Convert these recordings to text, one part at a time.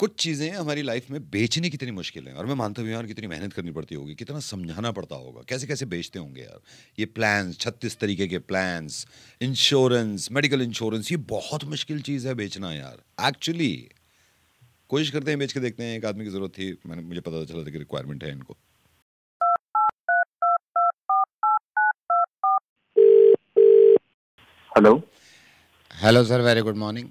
कुछ चीज़ें हमारी लाइफ में बेचनी कितनी मुश्किल है और मैं मानता हूँ यार कितनी मेहनत करनी पड़ती होगी कितना समझाना पड़ता होगा कैसे कैसे बेचते होंगे यार ये प्लान्स छत्तीस तरीके के प्लान्स इंश्योरेंस मेडिकल इंश्योरेंस ये बहुत मुश्किल चीज़ है बेचना यार एक्चुअली कोशिश करते हैं बेच के देखते हैं एक आदमी की ज़रूरत थी मैंने मुझे पता चला था कि रिक्वायरमेंट है इनको hello hello sir very good morning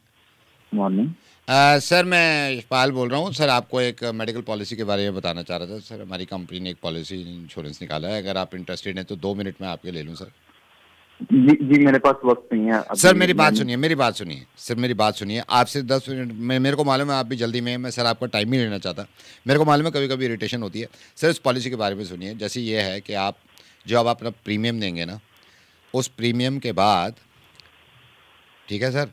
morning ah, sir मैं इकबाल बोल रहा हूँ सर आपको एक मेडिकल पॉलिसी के बारे में बताना चाह रहा था सर हमारी कंपनी ने एक पॉलिसी इंश्योरेंस निकाला है अगर आप इंटरेस्टेड हैं तो दो मिनट में आपके ले लूँ सर जी जी मेरे पास वक्त नहीं है सर मेरी बात सुनिए मेरी बात सुनिए सर मेरी बात सुनिए आपसे दस मिनट में मेरे को मालूम है आप भी जल्दी में मैं सर आपका टाइम ही लेना चाहता मेरे को मालूम है कभी कभी इरिटेशन होती है सर इस पॉलिसी के बारे में सुनिए जैसे ये है कि आप जो आप अपना प्रीमियम देंगे ना उस प्रीमियम के बाद ठीक है सर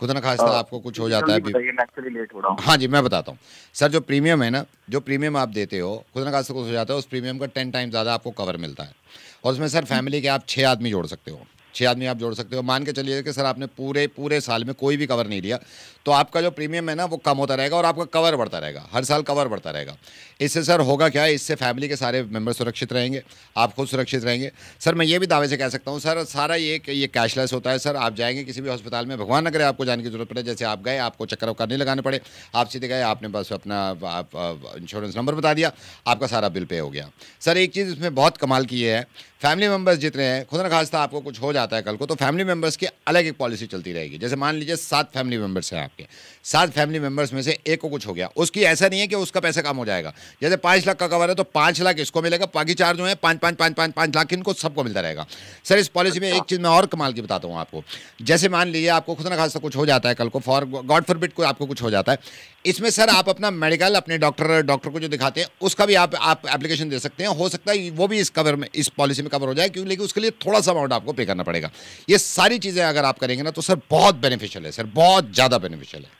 खुद ना खास हाँ। आपको कुछ हो जाता है हाँ जी मैं बताता हूँ सर जो प्रीमियम है ना जो प्रीमियम आप देते हो खुद ना खास्ता कुछ हो जाता है उस प्रीमियम का टेन टाइम ज़्यादा आपको कवर मिलता है और उसमें सर फैमिली के आप छः आदमी जोड़ सकते हो छः आदमी आप जोड़ सकते हो मान के चलिए कि सर आपने पूरे पूरे साल में कोई भी कवर नहीं लिया तो आपका जो प्रीमियम है ना वो कम होता रहेगा और आपका कवर बढ़ता रहेगा हर साल कवर बढ़ता रहेगा इससे सर होगा क्या है इससे फैमिली के सारे मेंबर सुरक्षित रहेंगे आप खुद सुरक्षित रहेंगे सर मैं ये भी दावे से कह सकता हूँ सर सारा ये ये कैशलेस होता है सर आप जाएंगे किसी भी हॉस्पिटल में भगवान न करे आपको जाने की जरूरत पड़े जैसे आप गए आपको चक्कर वक्कर नहीं लगाने पड़े आप सीधे गए आपने बस अपना इंश्योरेंस नंबर बता दिया आपका सारा बिल पे हो गया सर एक चीज़ इसमें बहुत कमाल की है फैमिली मेम्बर्स जितने हैं खुद न खास्ता आपको कुछ हो जाता है कल को तो फैमिली मेंबर्स की अलग एक पॉलिसी चलती रहेगी जैसे मान लीजिए सात फैमिली मेंबर्स हैं आपके सात फैमिली मेंबर्स में से एक को कुछ हो गया उसकी ऐसा नहीं है कि उसका पैसा कम हो जाएगा जैसे पाँच लाख का कवर है तो पाँच लाख इसको मिलेगा बाकी चार जो है पाँच पाँच पाँच पाँच पाँच लाख इनको सबको मिलता रहेगा सर इस पॉलिसी में एक अच्छा। चीज़ मैं और कमाल की बताता हूँ आपको जैसे मान लीजिए आपको खुद ना खासा कुछ हो जाता है कल को फॉर गॉड फॉर बिट को आपको कुछ हो जाता है इसमें सर आप अपना मेडिकल अपने डॉक्टर डॉक्टर को जो दिखाते हैं उसका भी आप आप एप्लीकेशन दे सकते हैं हो सकता है वो भी इस कवर में इस पॉलिसी में कवर हो जाए क्योंकि लेकिन उसके लिए थोड़ा सा अमाउंट आपको पे करना पड़ेगा ये सारी चीज़ें अगर आप करेंगे ना तो सर बहुत बेनिफिशियल है सर बहुत ज़्यादा बेनिफिशियल है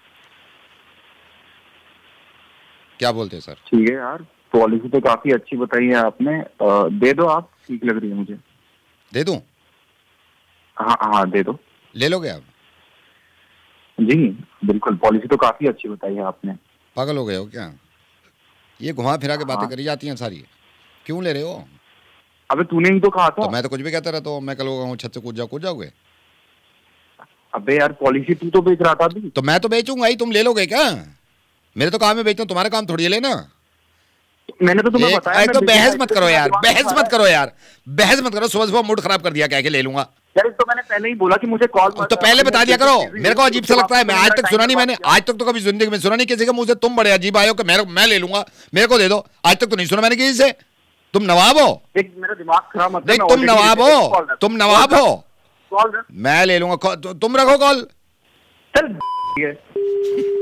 क्या बोलते हैं सर ठीक है यार पॉलिसी तो काफ़ी अच्छी बताई है आपने आ, दे दो आप ठीक लग रही है मुझे दे दू हाँ हाँ दे दो ले लोगे आप जी बिल्कुल पॉलिसी तो काफ़ी अच्छी बताई है आपने पागल हो गए हो क्या ये घुमा फिरा के बातें हाँ। करी जाती हैं सारी क्यों ले रहे हो अबे तूने ही तो कहा था तो मैं तो कुछ भी कहता रहता हूँ मैं कल कहूँ छत से कूद जाओ कूद जाओगे अबे यार पॉलिसी तू तो बेच रहा था अभी तो मैं तो बेचूंगा ही तुम ले लोगे क्या मेरे तो काम में बेचता हूँ तुम्हारा काम थोड़ी है लेना मैंने तो तुम्हें बताया तो बहस मत करो यार बहस मत करो यार बहस मत करो सुबह सुबह मूड खराब कर दिया कह के ले लूंगा यार तो मैंने पहले ही बोला कि मुझे कॉल तो पहले बता दिया करो मेरे को अजीब सा लगता है मैं आज तक सुना नहीं मैंने आज तक तो कभी जिंदगी में सुना नहीं किसी का मुझे तुम बड़े अजीब आयो कि मैं ले लूंगा मेरे को दे दो आज तक तो नहीं सुना मैंने किसी से तुम नवाब हो मेरा दिमाग खराब मत नहीं तुम नवाब हो तुम नवाब हो कॉल मैं ले लूंगा तुम रखो कॉल चल